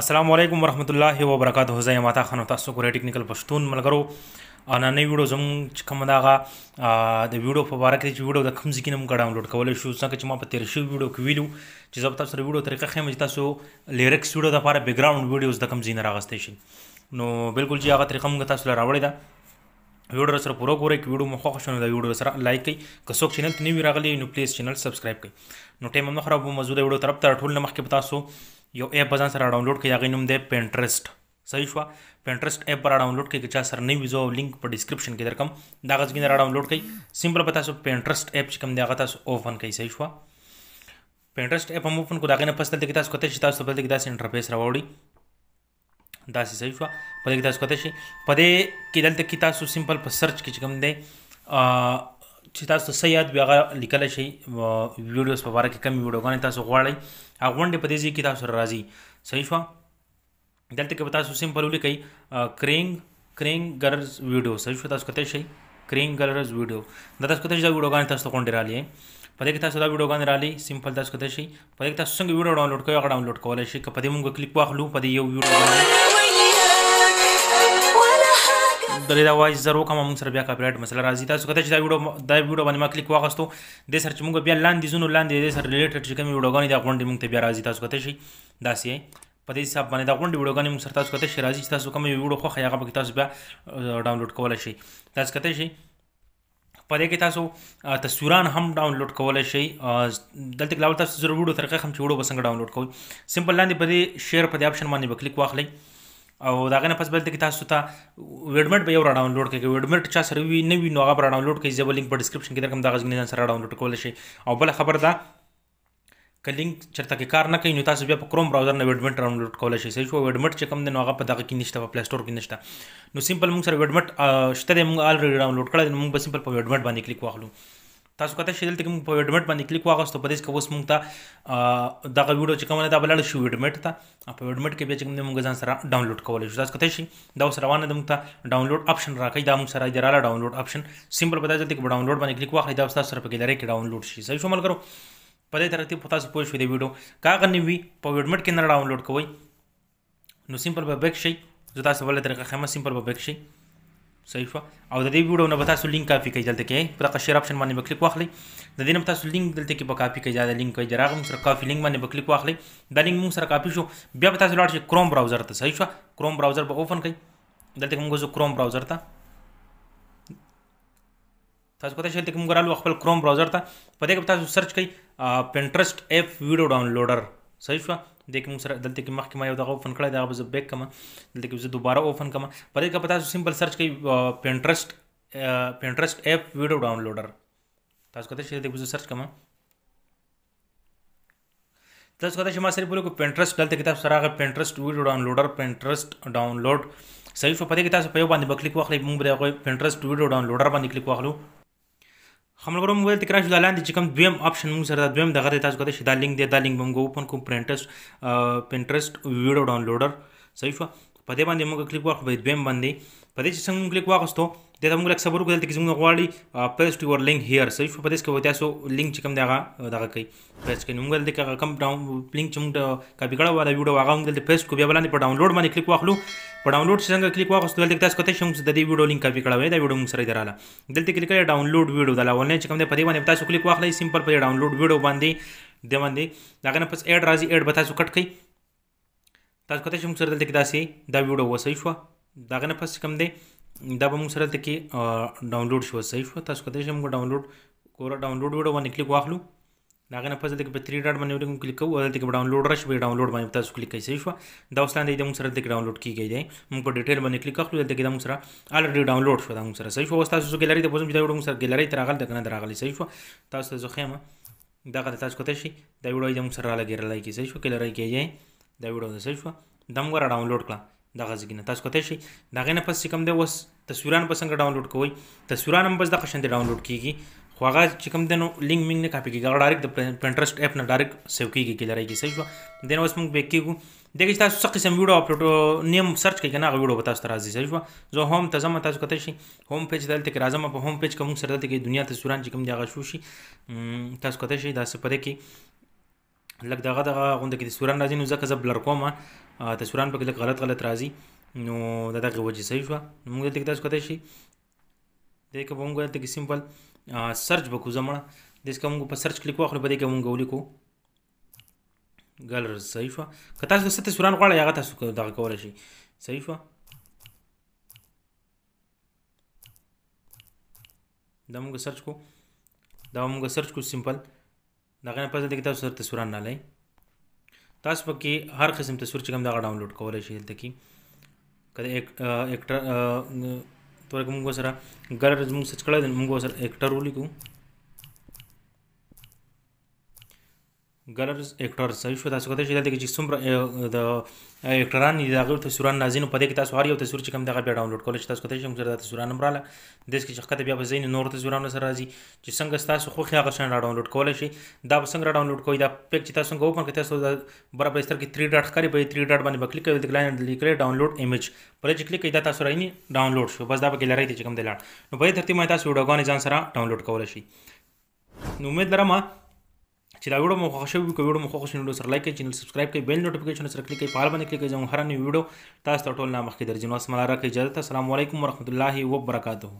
السلام علیکم ورحمۃ اللہ وبرکاتہ زه یم عطا خان او تاسو ګورئ ټیکنیکل پښتون ملګرو انا نه ویډیو زم کوم داغه د ویډیو په اړه کې چې ویډیو د کوم ځکه نم ډاونلوډ کولای شو څنګه چې ما په 13 ویډیو کې ویلو چې زه تاسو سره ویډیو طریقه خیم چې تاسو لیرکس ویډیو د لپاره بیک ګراوند ویډیوز د کوم ځین راغستې شي نو بالکل چې هغه طریقه موږ تاسو لپاره راوړې ده ویډیو سره پوره ګورئ کې ویډیو مخه خوشاله دا ویډیو سره لایک کړئ که څوک چینل ته نوی راغلی نو پلیز چینل سبسکرایب کړئ نو ټیم هم خراب موضوع د ویډیو طرف ته ټول مخکې تاسو یو اپ ځان سره ډاونلوډ کړئ هغه نوم دی پینټرست صحیح شو پینټرست اپ را ډاونلوډ کړئ چې سره نه ویزو لینک په ډسکرپشن کې درکم دا غږ را ډاونلوډ کړئ سیمپل پتا سو پینټرست اپ چې کوم دی هغه تاسو اوپن کړئ صحیح شو پینټرست اپ هم اوپن کو دا غنه پس دلته کې تاسو کته چې تاسو په دې کې تاسو انټرفیس راوړی دا سي صحیح شو په دې کې تاسو کته شي په دې کې دلته کې تاسو سیمپل په سرچ کې چې کوم دی چې تاسو څه یاد بیا لیکل شي ویډیوز په اړه کې کمی ویډیوګان تاسو غواړئ هغه غونډه په دې ځای کې تاسو راځي صحیح شو دلته کې تاسو سمپل ولیکئ کرینګ کرینګ ګرز ویډیو صحیح شو تاسو کته شي کرینګ ګرز ویډیو دا تاسو کته شي ویډیوګان تاسو غونډه را لې په دې کې تاسو دا ویډیوګان را لې سمپل تاسو کته شي په دې کې تاسو څنګه ویډیو ډاونلوډ کوئ هغه ډاونلوډ کولای شي که په دې موږ کلیک واخلو په دې یو ویډیو د لید اواز زر وکم موږ سره بیا کاپی رائټ مسله راځي تاسو کته چې دا ویډیو دا ویډیو باندې ما کلیک واغستو د سر چې موږ بیا لاندې زونو لاندې د سر ریلیټډ چې کوم ویډیوګانې دا غونډې موږ ته بیا راځي تاسو کته شي داسې په دې حساب باندې دا غونډې ویډیوګانې موږ سره تاسو کته شي راځي چې تاسو کوم ویډیو خو خیاغه پکې تاسو بیا ډاونلوډ کولای شي تاسو کته شي پدې کې تاسو تصویران هم ډاونلوډ کولای شي دلته کلاوه تاسو ضرور ویډیو طریقه هم چې ویډیو بسنګ ډاونلوډ کوئ سمپل لاندې په دې شیر په دې اپشن باندې وکلیک واخلئ او دا غنه پس بل ته تاسو ته ویډمټ به یو را ډاونلوډ کړئ ویډمټ چا سره وی نه وی نو هغه را ډاونلوډ کړئ زبر لینک په ډسکرپشن کې درکم دا غږ نه سره ډاونلوډ کول شي او بل خبر ده که لینک چرته کې کار نه کوي نو تاسو بیا په کروم براوزر نه ویډمټ ډاونلوډ کولای شئ صحیح شو ویډمټ چې کوم دی نو هغه په دغه کې نشته په پلی سٹور کې نشته نو سیمپل موږ سره ویډمټ شته دی موږ الریډي ډاونلوډ کړی موږ به سیمپل په ویډمټ باندې کلیک واخلو تاسو کته شیدل ته کوم په ویډمټ باندې کلیک واغستو په دې کې اوس مونږ ته دغه ویډیو چې کومه دا بلل شو ویډمټ ته په ویډمټ کې به چې موږ ځان سره ډاونلوډ کولای شو تاسو کته شي دا اوس روانه ده موږ ته ډاونلوډ اپشن راکې دا موږ سره جراله ډاونلوډ اپشن سیمپل پتا چې په ډاونلوډ باندې کلیک واخلې دا تاسو سره په کې ډایرکټ ډاونلوډ شي صحیح شمول کرو په دې ترتیب تاسو پوه شئ د ویډیو کا غنی وی په ویډمټ کې نه ډاونلوډ کوئ نو سیمپل به بیک شي زه تاسو ولې طریقه خمه سیمپل به بیک شي صحیح شو او د دې ویډیو نه به تاسو لینک کاپی کړئ دلته کې پر قشر اپشن باندې به کلیک واخلئ د دې نه تاسو لینک دلته کې به کاپی کړئ دا لینک کې راغم سره کاپی لینک باندې به کلیک واخلئ دا لینک موږ سره کاپی شو بیا به تاسو لاړ شئ کروم براوزر ته صحیح شو کروم براوزر به اوپن کړئ دلته موږ ځو کروم براوزر ته تاسو کوته شئ دلته موږ رالو خپل کروم براوزر ته په دې کې تاسو سرچ کړئ پینټرست اپ ویډیو ډاونلوډر صحیح شو د کې موږ سره دلته کې مخکې ما یو دغه اوپن کړی دا به زه بیک کوم دلته کې زه دوباره اوپن کوم په دې کې پتا سمپل سرچ کوي پینټرست پینټرست اپ ویډیو ډاونلوډر تاسو کته شي دې زه سرچ کوم تاسو کته شي ما سره بوله کو پینټرست دلته کې تاسو سره غو پینټرست ویډیو ډاونلوډر پینټرست ډاونلوډ صحیح په دې کې تاسو په یو باندې کلیک واخلئ موږ به هغه پینټرست ویډیو ډاونلوډر باندې کلیک واخلو خملګرو موبایل تکرار شول لاندې چې کوم دویم آپشن موږ سره دویم دغه تاسو کته شدا لینک دی دا لینک به موږ اوپن کوم پرینټرست پینټرست ویډیو ډاونلوډر صحیح شو په دې باندې موږ کلیک واخلو دویم باندې په دې چې څنګه موږ کلیک واغستو د دې موږ خبرو کول چې موږ غواړي پیسټ یور لینک هیر صحیح شو په دې کې وتا سو لینک چې کوم دغه دغه کوي پیسټ کې موږ دلته کوم ډاون لینک چې موږ کاپی کړو دا ویډیو واغو موږ دلته پیسټ کو بیا باندې په ډاونلوډ باندې کلیک واخلو په ډاونلوډ څنګه کلیک واغستو دلته تاسو کوته شم د دې ویډیو لینک کاپی کړوي دا ویډیو موږ سره دراله دلته کلیک کړئ ډاونلوډ ویډیو د لاول نه چې کوم دې په دې باندې تاسو کلیک واخلئ سیمپل په ډاونلوډ ویډیو باندې د باندې دا غنه پس اډ راځي اډ به تاسو کټ کړئ تاسو کوته شم سره دلته کې داسې دا ویډیو وسې شو دا غنه پس کوم دې دا به موږ سره دلته کې ډاونلوډ شو وسې شو تاسو کوته شم ډاونلوډ کور ډاونلوډ ویډیو باندې کلیک واخلو دا غنه پزل کې په 3 ډاټ باندې موږ کلیک کوو دلته کې ډاونلوډ راشي به ډاونلوډ باندې تاسو کلیک کوئ شو دا اوس لاندې د موږ سره د ډاونلوډ کیږي دی موږ په ډیټیل باندې کلیک کړو دلته کې د موږ سره الریډي ډاونلوډ شو دا موږ سره صحیح شو اوس تاسو ګلری د پوزم چې دا موږ سره ګلری تر غل دکنه درغلی صحیح شو تاسو زه خیمه دا غته تاسو کوته شي دا ویډیو د موږ سره لګیرل کیږي صحیح شو ګلری کیږي دا ویډیو صحیح شو دا موږ را ډاونلوډ کړه دا غزګینه تاسو کوته شي دا غنه پس کوم دی وس تصویران پسنګ ډاونلوډ کوئ تصویران هم بس د قشن دی ډاونلوډ کیږي خو هغه چې کوم دنو لینک مینګ نه کاپی کیږي هغه ډایرکټ د پینټرست اپ نه ډایرکټ سیو کیږي کې لري کې صحیح شو دین اوس موږ بیک کیږو دغه تاسو څه قسم ویډیو اپلوډ نیم سرچ کوي کنه هغه ویډیو به تاسو راځي صحیح شو زه هوم ته زما تاسو کته شي هوم پیج دلته کې راځم په هوم پیج کوم سره دلته کې دنیا تصویران چې کوم دی هغه شو شي تاسو کته شي دا څه پدې کې لکه دغه دغه غونډه کې تصویران راځي نو ځکه زه بلر کوم تصویران په کې غلط غلط راځي نو دا دغه وجه صحیح شو موږ دلته تاسو کته شي دغه کوم غلطه کې سیمپل سرچ وکړو زمړه د څه موږ په سرچ کلیک واخلو بده کې موږ ولیکو ګالر صحیح وا که تاسو څه تصویران غواړئ هغه تاسو دغه کولای شئ صحیح وا دا موږ سرچ کو دا موږ سرچ کو سیمپل دغه نه پزې د کتاب سره تصویران نه لای تاسو پکې هر قسم تصویر چې کوم دا ډاونلوډ کولای شئ دلته کې کله ایکټر تورې کوم کو سره ګر موږ سرچ کړه موږ سره اکټر ولیکو ګلرز اکټر صحیح شو تاسو کته شیدل چې څومره د اکټران دي هغه تصویران نازینو پدې کې تاسو هر یو تصویر چې کوم دغه بیا ډاونلوډ کول شي تاسو کته چې موږ د تصویران نمبراله د دې چې ښکته بیا به زین نور تصویران سره راځي چې څنګه تاسو خو خیا غشن ډاونلوډ کول شي دا به څنګه ډاونلوډ کوی دا پک چې تاسو اوپن کړئ تاسو برابر ستر کې 3 ډاټ ښکاری په 3 ډاټ باندې کلیک کوي د لاین لیکل ډاونلوډ ایمیج پر چې کلیک کړئ دا تاسو رایني ډاونلوډ شو بس دا به ګلری ته چې کوم دلاړ نو په دې ترتیب مې تاسو ویډیوګان ځان سره ډاونلوډ کول شي نو امید لرم چې دا ویډیو مو خوښ شوی وي ویډیو مو خوښ شوی نو سره لایک کړئ چینل سبسکرایب کړئ بیل نوټیفیکیشن سره کلیک کړئ فعال باندې کلیک کړئ زموږ هر نوی ویډیو تاسو ته ټول نامخ کې درځي نو اسمه راکړئ اجازه السلام علیکم ورحمت الله وبرکاتہ